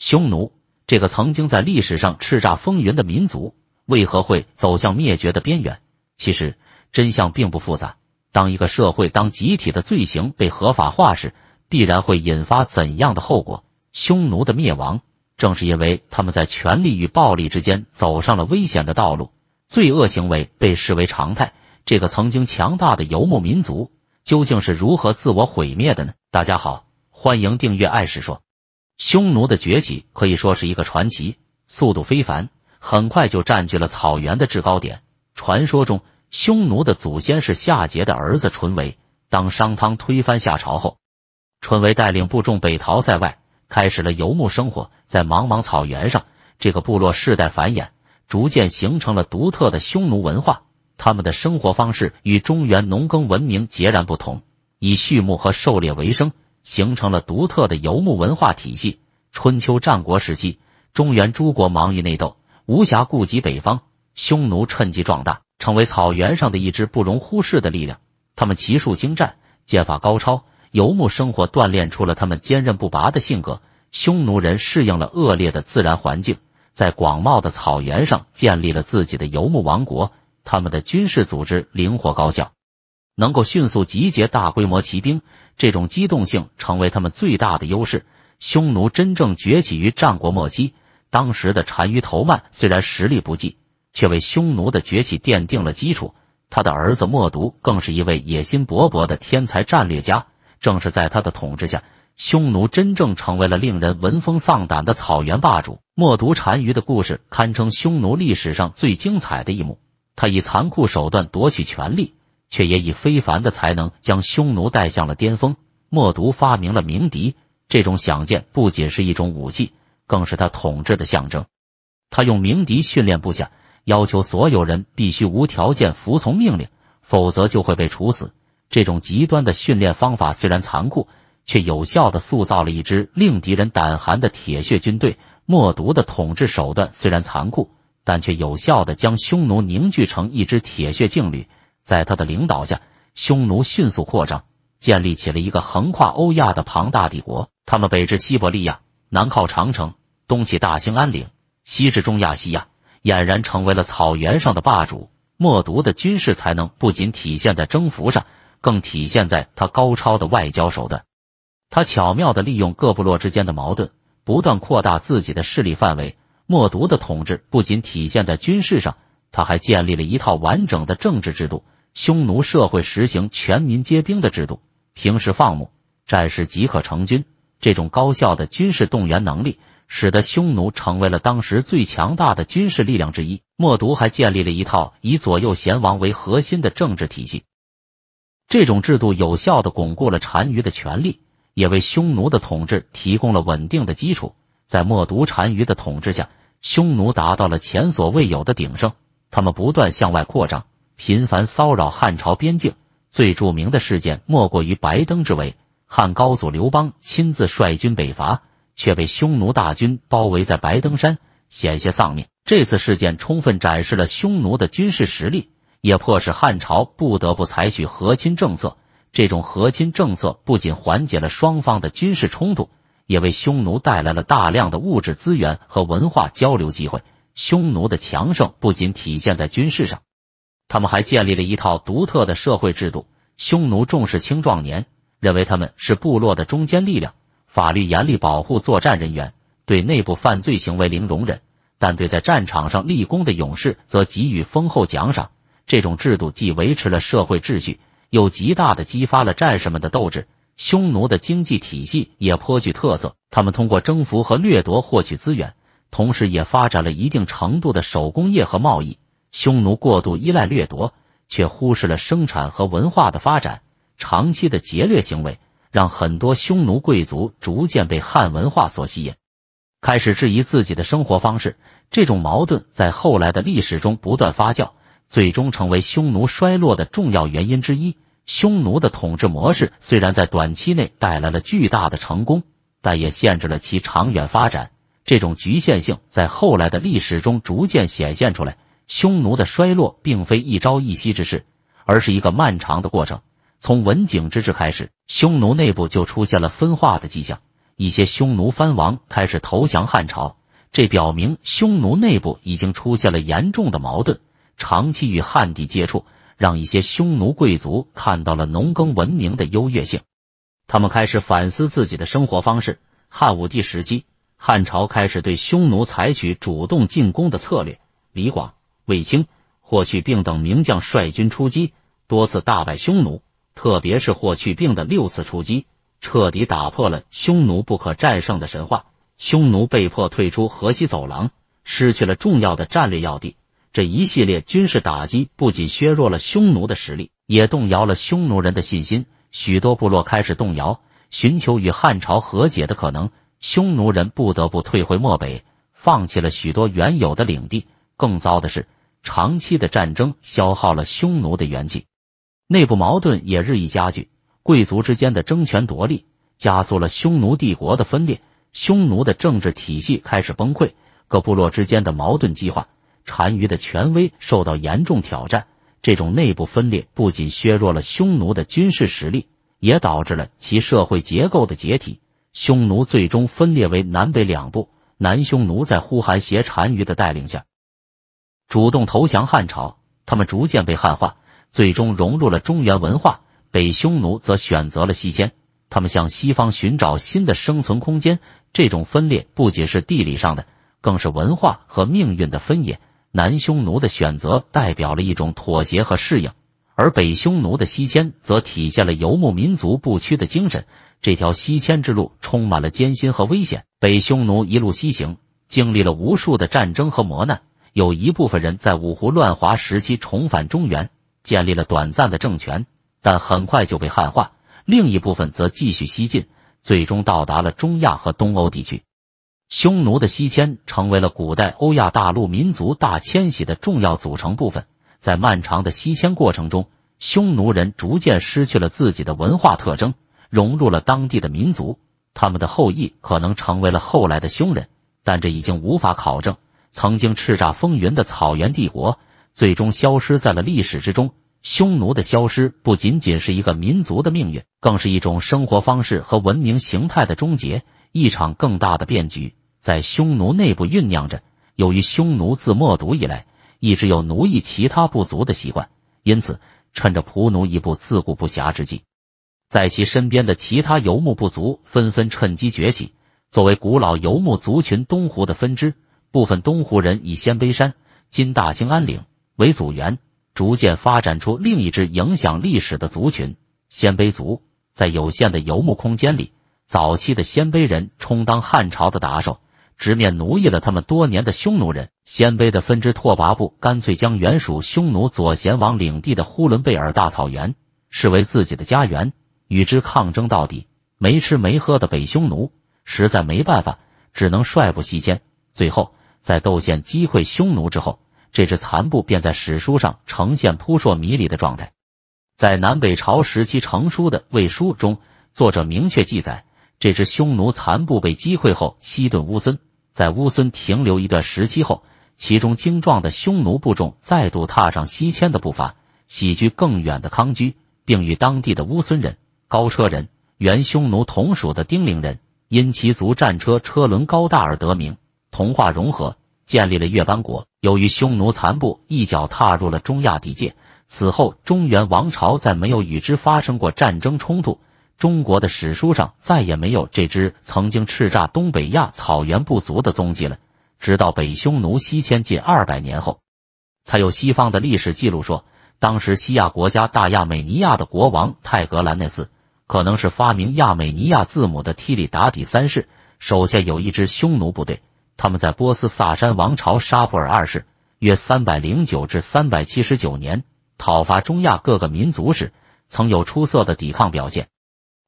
匈奴这个曾经在历史上叱咤风云的民族，为何会走向灭绝的边缘？其实真相并不复杂。当一个社会当集体的罪行被合法化时，必然会引发怎样的后果？匈奴的灭亡，正是因为他们在权力与暴力之间走上了危险的道路，罪恶行为被视为常态。这个曾经强大的游牧民族，究竟是如何自我毁灭的呢？大家好，欢迎订阅《爱史说》。匈奴的崛起可以说是一个传奇，速度非凡，很快就占据了草原的制高点。传说中，匈奴的祖先是夏桀的儿子淳维。当商汤推翻夏朝后，淳维带领部众北逃在外，开始了游牧生活。在茫茫草原上，这个部落世代繁衍，逐渐形成了独特的匈奴文化。他们的生活方式与中原农耕文明截然不同，以畜牧和狩猎为生。形成了独特的游牧文化体系。春秋战国时期，中原诸国忙于内斗，无暇顾及北方，匈奴趁机壮大，成为草原上的一支不容忽视的力量。他们骑术精湛，剑法高超，游牧生活锻炼出了他们坚韧不拔的性格。匈奴人适应了恶劣的自然环境，在广袤的草原上建立了自己的游牧王国。他们的军事组织灵活高效。能够迅速集结大规模骑兵，这种机动性成为他们最大的优势。匈奴真正崛起于战国末期，当时的单于头曼虽然实力不济，却为匈奴的崛起奠定了基础。他的儿子默毒更是一位野心勃勃的天才战略家，正是在他的统治下，匈奴真正成为了令人闻风丧胆的草原霸主。默毒单于的故事堪称匈奴历史上最精彩的一幕，他以残酷手段夺取权力。却也以非凡的才能将匈奴带向了巅峰。默毒发明了鸣笛，这种响箭不仅是一种武器，更是他统治的象征。他用鸣笛训练部下，要求所有人必须无条件服从命令，否则就会被处死。这种极端的训练方法虽然残酷，却有效的塑造了一支令敌人胆寒的铁血军队。默毒的统治手段虽然残酷，但却有效的将匈奴凝聚成一支铁血劲旅。在他的领导下，匈奴迅速扩张，建立起了一个横跨欧亚的庞大帝国。他们北至西伯利亚，南靠长城，东起大兴安岭，西至中亚西亚，俨然成为了草原上的霸主。默读的军事才能不仅体现在征服上，更体现在他高超的外交手段。他巧妙的利用各部落之间的矛盾，不断扩大自己的势力范围。默读的统治不仅体现在军事上，他还建立了一套完整的政治制度。匈奴社会实行全民皆兵的制度，平时放牧，战时即可成军。这种高效的军事动员能力，使得匈奴成为了当时最强大的军事力量之一。默毒还建立了一套以左右贤王为核心的政治体系，这种制度有效的巩固了单于的权力，也为匈奴的统治提供了稳定的基础。在默毒单于的统治下，匈奴达到了前所未有的鼎盛，他们不断向外扩张。频繁骚扰汉朝边境，最著名的事件莫过于白登之围。汉高祖刘邦亲自率军北伐，却被匈奴大军包围在白登山，险些丧命。这次事件充分展示了匈奴的军事实力，也迫使汉朝不得不采取和亲政策。这种和亲政策不仅缓解了双方的军事冲突，也为匈奴带来了大量的物质资源和文化交流机会。匈奴的强盛不仅体现在军事上。他们还建立了一套独特的社会制度。匈奴重视青壮年，认为他们是部落的中坚力量。法律严厉保护作战人员，对内部犯罪行为零容忍，但对在战场上立功的勇士则给予丰厚奖赏。这种制度既维持了社会秩序，又极大地激发了战士们的斗志。匈奴的经济体系也颇具特色，他们通过征服和掠夺获取资源，同时也发展了一定程度的手工业和贸易。匈奴过度依赖掠夺，却忽视了生产和文化的发展。长期的劫掠行为让很多匈奴贵族逐渐被汉文化所吸引，开始质疑自己的生活方式。这种矛盾在后来的历史中不断发酵，最终成为匈奴衰落的重要原因之一。匈奴的统治模式虽然在短期内带来了巨大的成功，但也限制了其长远发展。这种局限性在后来的历史中逐渐显现出来。匈奴的衰落并非一朝一夕之事，而是一个漫长的过程。从文景之治开始，匈奴内部就出现了分化的迹象，一些匈奴藩王开始投降汉朝，这表明匈奴内部已经出现了严重的矛盾。长期与汉地接触，让一些匈奴贵族看到了农耕文明的优越性，他们开始反思自己的生活方式。汉武帝时期，汉朝开始对匈奴采取主动进攻的策略，李广。卫青、霍去病等名将率军出击，多次大败匈奴。特别是霍去病的六次出击，彻底打破了匈奴不可战胜的神话。匈奴被迫退出河西走廊，失去了重要的战略要地。这一系列军事打击不仅削弱了匈奴的实力，也动摇了匈奴人的信心。许多部落开始动摇，寻求与汉朝和解的可能。匈奴人不得不退回漠北，放弃了许多原有的领地。更糟的是，长期的战争消耗了匈奴的元气，内部矛盾也日益加剧。贵族之间的争权夺利加速了匈奴帝国的分裂，匈奴的政治体系开始崩溃，各部落之间的矛盾激化，单于的权威受到严重挑战。这种内部分裂不仅削弱了匈奴的军事实力，也导致了其社会结构的解体。匈奴最终分裂为南北两部，南匈奴在呼韩邪单于的带领下。主动投降汉朝，他们逐渐被汉化，最终融入了中原文化。北匈奴则选择了西迁，他们向西方寻找新的生存空间。这种分裂不仅是地理上的，更是文化和命运的分野。南匈奴的选择代表了一种妥协和适应，而北匈奴的西迁则体现了游牧民族不屈的精神。这条西迁之路充满了艰辛和危险，北匈奴一路西行，经历了无数的战争和磨难。有一部分人在五胡乱华时期重返中原，建立了短暂的政权，但很快就被汉化；另一部分则继续西进，最终到达了中亚和东欧地区。匈奴的西迁成为了古代欧亚大陆民族大迁徙的重要组成部分。在漫长的西迁过程中，匈奴人逐渐失去了自己的文化特征，融入了当地的民族。他们的后裔可能成为了后来的匈人，但这已经无法考证。曾经叱咤风云的草原帝国，最终消失在了历史之中。匈奴的消失不仅仅是一个民族的命运，更是一种生活方式和文明形态的终结。一场更大的变局在匈奴内部酝酿着。由于匈奴自没独以来，一直有奴役其他部族的习惯，因此趁着仆奴一部自顾不暇之际，在其身边的其他游牧部族纷纷趁机崛起。作为古老游牧族群东湖的分支。部分东湖人以鲜卑山、金大兴安岭为组员，逐渐发展出另一支影响历史的族群——鲜卑族。在有限的游牧空间里，早期的鲜卑人充当汉朝的打手，直面奴役了他们多年的匈奴人。鲜卑的分支拓跋部干脆将原属匈奴左贤王领地的呼伦贝尔大草原视为自己的家园，与之抗争到底。没吃没喝的北匈奴实在没办法，只能率部西迁，最后。在窦宪击溃匈奴之后，这支残部便在史书上呈现扑朔迷离的状态。在南北朝时期成书的《魏书》中，作者明确记载，这支匈奴残部被击溃后西遁乌孙，在乌孙停留一段时期后，其中精壮的匈奴部众再度踏上西迁的步伐，徙居更远的康居，并与当地的乌孙人、高车人、原匈奴同属的丁陵人，因其族战车车轮高大而得名。同化融合，建立了月班国。由于匈奴残部一脚踏入了中亚地界，此后中原王朝再没有与之发生过战争冲突。中国的史书上再也没有这支曾经叱咤东北亚草原部族的踪迹了。直到北匈奴西迁近二百年后，才有西方的历史记录说，当时西亚国家大亚美尼亚的国王泰格兰内斯，可能是发明亚美尼亚字母的提里达底三世手下有一支匈奴部队。他们在波斯萨珊王朝沙普尔二世约三百零九至三百七十九年讨伐中亚各个民族时，曾有出色的抵抗表现。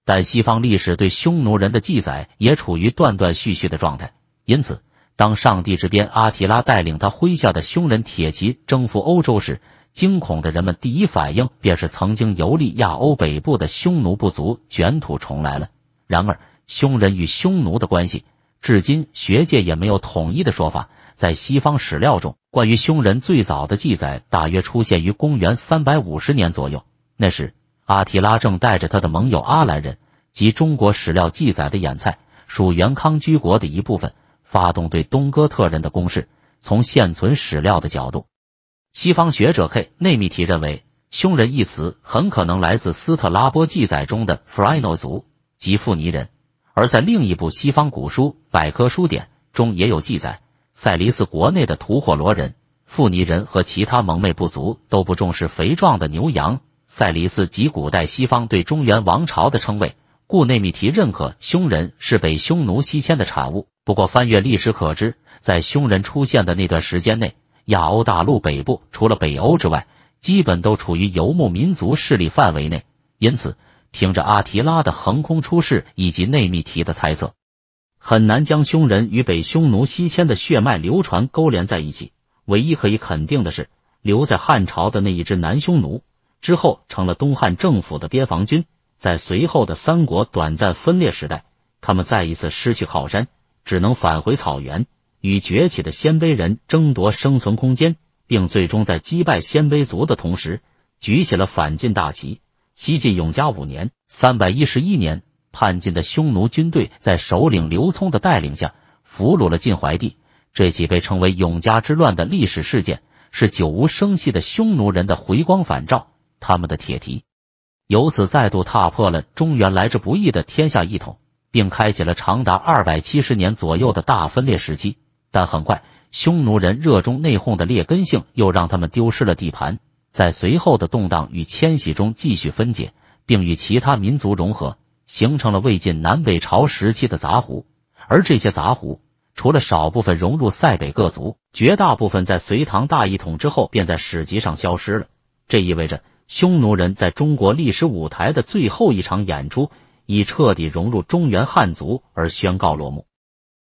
但西方历史对匈奴人的记载也处于断断续续的状态，因此，当上帝之鞭阿提拉带领他麾下的匈人铁骑征服欧洲时，惊恐的人们第一反应便是曾经游历亚欧北部的匈奴部族卷土重来了。然而，匈人与匈奴的关系。至今学界也没有统一的说法。在西方史料中，关于匈人最早的记载大约出现于公元三百五十年左右。那时，阿提拉正带着他的盟友阿兰人及中国史料记载的眼菜（属元康居国的一部分）发动对东哥特人的攻势。从现存史料的角度，西方学者 K 内密提认为，匈人一词很可能来自斯特拉波记载中的弗雷诺族及富尼人。而在另一部西方古书《百科书典》中也有记载，塞里斯国内的图火罗人、富尼人和其他蒙昧部族都不重视肥壮的牛羊。塞里斯及古代西方对中原王朝的称谓，故内米提认可匈人是北匈奴西迁的产物。不过翻阅历史可知，在匈人出现的那段时间内，亚欧大陆北部除了北欧之外，基本都处于游牧民族势力范围内，因此。凭着阿提拉的横空出世以及内密提的猜测，很难将匈人与北匈奴西迁的血脉流传勾连在一起。唯一可以肯定的是，留在汉朝的那一支南匈奴之后成了东汉政府的边防军。在随后的三国短暂分裂时代，他们再一次失去靠山，只能返回草原，与崛起的鲜卑人争夺生存空间，并最终在击败鲜卑族的同时，举起了反晋大旗。西晋永嘉五年（三百一十一年），叛晋的匈奴军队在首领刘聪的带领下，俘虏了晋怀帝。这起被称为“永嘉之乱”的历史事件，是久无生息的匈奴人的回光返照，他们的铁蹄由此再度踏破了中原来之不易的天下一统，并开启了长达二百七十年左右的大分裂时期。但很快，匈奴人热衷内讧的劣根性又让他们丢失了地盘。在随后的动荡与迁徙中，继续分解，并与其他民族融合，形成了魏晋南北朝时期的杂胡。而这些杂胡，除了少部分融入塞北各族，绝大部分在隋唐大一统之后，便在史籍上消失了。这意味着，匈奴人在中国历史舞台的最后一场演出，已彻底融入中原汉族，而宣告落幕。